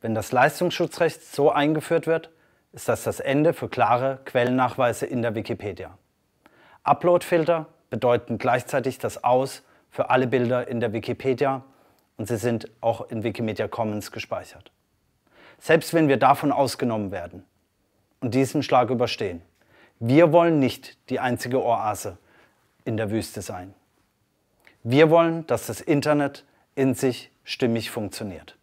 Wenn das Leistungsschutzrecht so eingeführt wird, ist das das Ende für klare Quellennachweise in der Wikipedia. Uploadfilter bedeuten gleichzeitig das Aus für alle Bilder in der Wikipedia und sie sind auch in Wikimedia Commons gespeichert. Selbst wenn wir davon ausgenommen werden und diesen Schlag überstehen, wir wollen nicht die einzige Oase in der Wüste sein. Wir wollen, dass das Internet in sich stimmig funktioniert.